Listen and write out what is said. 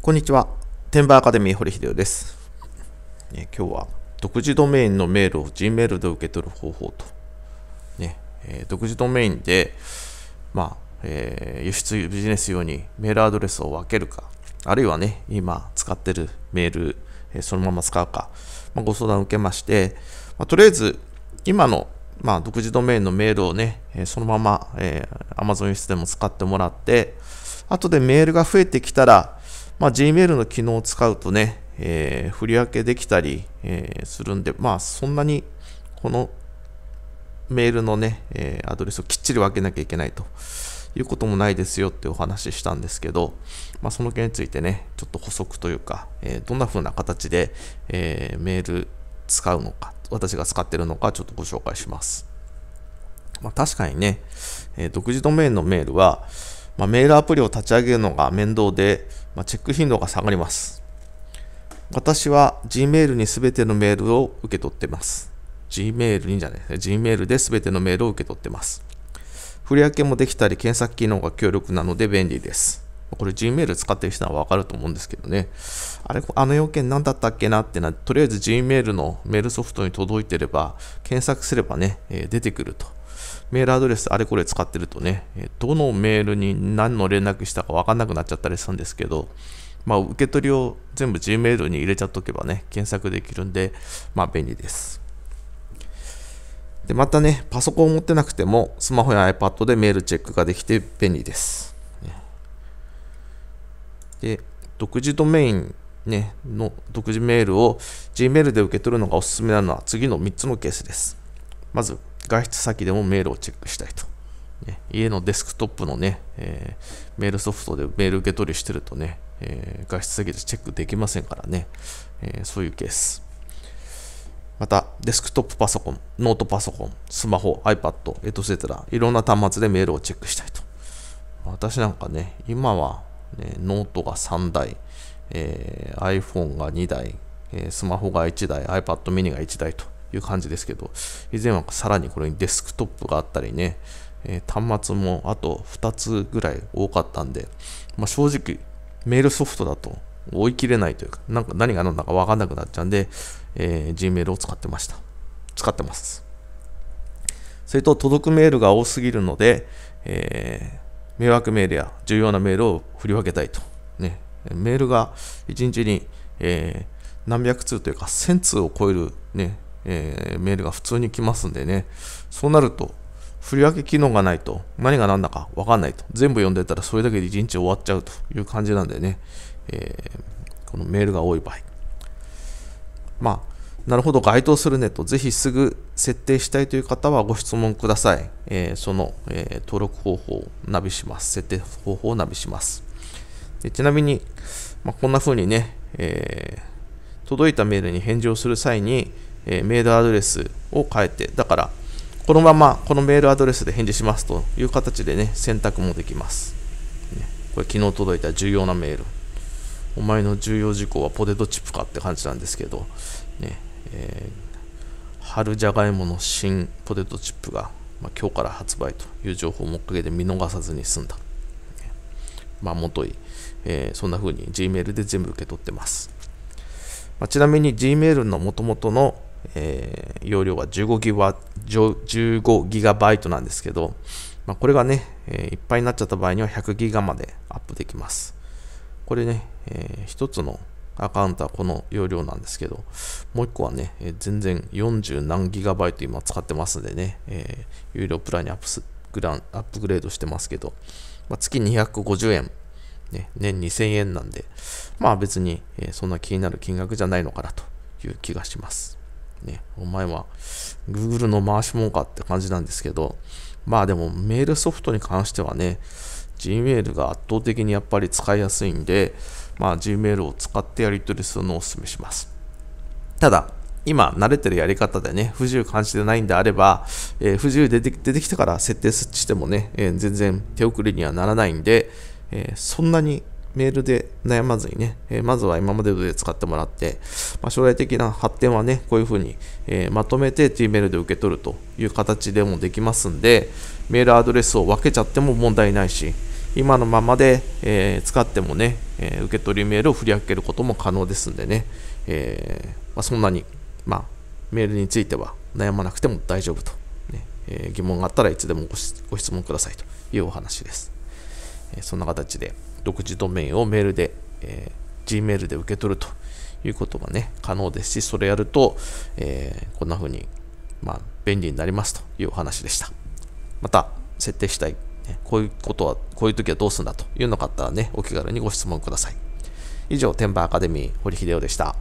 こんにちは。テンバーアカデミー堀秀夫です。ね、今日は独自ドメインのメールを Gmail で受け取る方法と。ねえー、独自ドメインで、まあえー、輸出ビジネス用にメールアドレスを分けるか、あるいはね、今使ってるメール、えー、そのまま使うか、まあ、ご相談を受けまして、まあ、とりあえず今の、まあ、独自ドメインのメールをね、えそのまま、え Amazon 輸出でも使ってもらって、後でメールが増えてきたら、まあ、Gmail の機能を使うとね、えー、振り分けできたり、えー、するんで、まあ、そんなにこのメールのね、えー、アドレスをきっちり分けなきゃいけないということもないですよってお話ししたんですけど、まあ、その件についてね、ちょっと補足というか、えどんな風な形で、えメール使うのか、私が使ってるのか、ちょっとご紹介します。まあ、確かにね、え独自ドメインのメールは、まあ、メールアプリを立ち上げるのが面倒で、まあ、チェック頻度が下がります。私は Gmail に全てのメールを受け取ってます。Gmail にじゃないですね。Gmail で全てのメールを受け取ってます。振り分けもできたり、検索機能が強力なので便利です。これ Gmail 使ってる人はわかると思うんですけどね。あれ、あの要件何だったっけなってな、とりあえず Gmail のメールソフトに届いてれば、検索すればね、えー、出てくると。メールアドレスあれこれ使ってるとね、どのメールに何の連絡したかわかんなくなっちゃったりするんですけど、まあ、受け取りを全部 Gmail に入れちゃっとけばね、検索できるんで、まあ、便利です。で、またね、パソコンを持ってなくても、スマホや iPad でメールチェックができて便利です。で、独自ドメイン、ね、の独自メールを Gmail で受け取るのがおすすめなのは次の3つのケースです。まず、外出先でもメールをチェックしたいと。ね、家のデスクトップのね、えー、メールソフトでメール受け取りしてるとね、えー、外出先でチェックできませんからね、えー、そういうケース。また、デスクトップパソコン、ノートパソコン、スマホ、iPad、エトセトラ、いろんな端末でメールをチェックしたいと。私なんかね、今はえノートが3台、えー、iPhone が2台、えー、スマホが1台、iPad mini が1台という感じですけど、以前はさらにこれにデスクトップがあったりね、え端末もあと2つぐらい多かったんで、まあ、正直メールソフトだと追い切れないというか、なんか何が何だか分かんなくなっちゃうんで、え Gmail を使ってました。使ってます。それと届くメールが多すぎるので、えー迷惑メールや重要なメールを振り分けたいと。ね、メールが1日に、えー、何百通というか1000通を超えるね、えー、メールが普通に来ますんでね、そうなると振り分け機能がないと何が何だか分かんないと。全部読んでたらそれだけで1日終わっちゃうという感じなんでね、えー、このメールが多い場合。まあなるほど、該当するねと、ぜひすぐ設定したいという方はご質問ください。えー、その、えー、登録方法をナビします。設定方法をナビします。でちなみに、まあ、こんな風にね、えー、届いたメールに返事をする際に、えメールアドレスを変えて、だから、このままこのメールアドレスで返事しますという形でね、選択もできます。ね、これ昨日届いた重要なメール。お前の重要事項はポテトチップかって感じなんですけど、ね、えー、春じゃがいもの新ポテトチップが、まあ、今日から発売という情報もおかげで見逃さずに済んだ。まあ、もとい、えー、そんな風に Gmail で全部受け取ってます。まあ、ちなみに Gmail の元々の、えー、容量は15ギガギガバイトなんですけど、まあ、これがね、えー、いっぱいになっちゃった場合には100ギガまでアップできます。これね、えー、一つのアカウントはこの容量なんですけど、もう1個はね、えー、全然40何ギガバイト今使ってますんでね、えー、有料プランにアップスグランアップグレードしてますけど、まあ、月250円、ね、年2000円なんで、まあ別に、えー、そんな気になる金額じゃないのかなという気がします。ね、お前は Google の回しもんかって感じなんですけど、まあでもメールソフトに関してはね、Gmail が圧倒的にやっぱり使いやすいんで、まあ、Gmail を使ってやり取りするのをお勧めします。ただ、今慣れてるやり方でね、不自由感じてないんであれば、えー、不自由出て出てきてから設定してもね、えー、全然手遅れにはならないんで、えー、そんなにメールで悩まずにね、えー、まずは今までで使ってもらって、まあ、将来的な発展はね、こういうふうに、えー、まとめて Gmail で受け取るという形でもできますんで、メールアドレスを分けちゃっても問題ないし、今のままで、えー、使ってもね、え受け取りメールを振り分けることも可能ですんでね、えまあ、そんなに、まあ、メールについては悩まなくても大丈夫と、ねえ疑問があったらいつでもご質問くださいというお話です。えそんな形で独自ドメインをメールで、えー、Gmail で受け取るということがね、可能ですし、それやると、えー、こんな風に、まあ、便利になりますというお話でした。また、設定したい、ね、こういうことは、こういう時はどうするんだというのがあったらね、お気軽にご質問ください。以上、天馬アカデミー、堀秀夫でした。